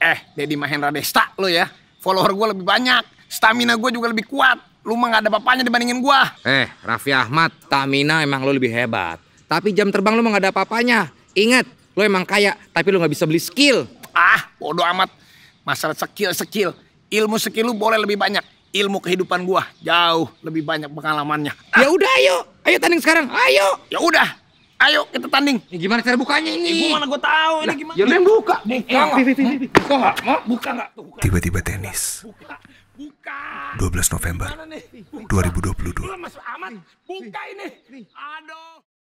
Eh, Deddy Mahendra Desta lo ya. Follower gue lebih banyak. Stamina gue juga lebih kuat. Lu mah gak ada papanya dibandingin gue. Eh, Raffi Ahmad, stamina emang lo lebih hebat. Tapi jam terbang lu mah gak ada papanya. Ingat, lo emang kaya, tapi lo gak bisa beli skill. Ah, bodoh amat. Masalah skill-skill. Ilmu skill lu boleh lebih banyak. Ilmu kehidupan gue jauh lebih banyak pengalamannya. Ah. Ya udah ayo, ayo tanding sekarang. Ayo. Ya udah, Ayo kita tanding. Ya, gimana cara bukanya ini? Ibu mana gue tahu ini gimana? Ya lu yang buka. Eh, buka nggak? Buka nggak? Mau buka Tiba-tiba tenis. Buka. Buka. 12 November 2022. Buka ini. Aduh.